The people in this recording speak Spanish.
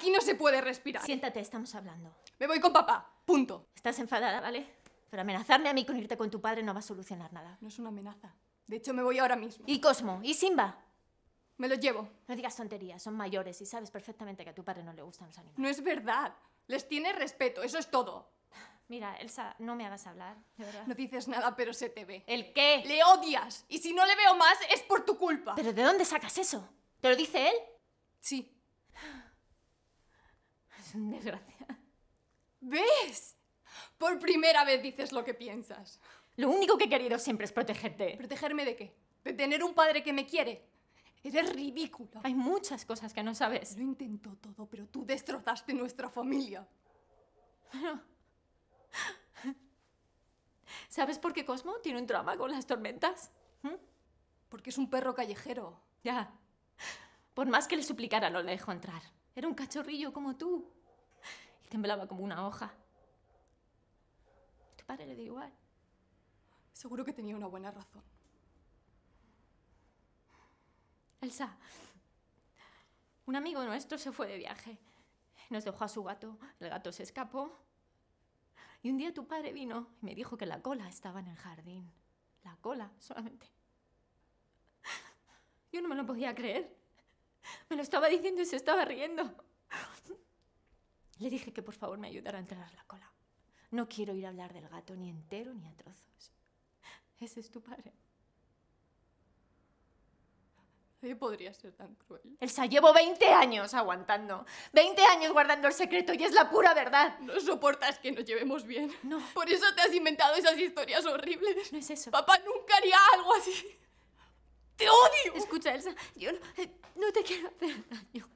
Aquí no se puede respirar. Siéntate, estamos hablando. Me voy con papá. Punto. Estás enfadada, ¿vale? Pero amenazarme a mí con irte con tu padre no va a solucionar nada. No es una amenaza. De hecho, me voy ahora mismo. ¿Y Cosmo? ¿Y Simba? Me lo llevo. No digas tonterías, son mayores y sabes perfectamente que a tu padre no le gustan los animales. No es verdad. Les tiene respeto, eso es todo. Mira, Elsa, no me hagas hablar, No dices nada, pero se te ve. ¿El qué? Le odias. Y si no le veo más, es por tu culpa. ¿Pero de dónde sacas eso? ¿Te lo dice él? Sí, Desgracia. ¿Ves? Por primera vez dices lo que piensas. Lo único que he querido siempre es protegerte. ¿Protegerme de qué? ¿De tener un padre que me quiere? Eres ridículo. Hay muchas cosas que no sabes. Lo intentó todo, pero tú destrozaste nuestra familia. ¿Sabes por qué Cosmo tiene un drama con las tormentas? ¿Mm? Porque es un perro callejero. Ya. Por más que le suplicara, no le dejó entrar. Era un cachorrillo como tú. Temblaba como una hoja. Tu padre le dio igual. Seguro que tenía una buena razón. Elsa, un amigo nuestro se fue de viaje. Nos dejó a su gato, el gato se escapó. Y un día tu padre vino y me dijo que la cola estaba en el jardín. La cola solamente. Yo no me lo podía creer. Me lo estaba diciendo y se estaba riendo. Le dije que por favor me ayudara a enterrar la cola. No quiero ir a hablar del gato ni entero ni a trozos. Ese es tu padre. ¿Qué podría ser tan cruel. Elsa, llevo 20 años aguantando. 20 años guardando el secreto y es la pura verdad. No soportas que nos llevemos bien. No. Por eso te has inventado esas historias horribles. No es eso. Papá nunca haría algo así. ¡Te odio! Escucha, Elsa, yo no, eh, no te quiero hacer daño.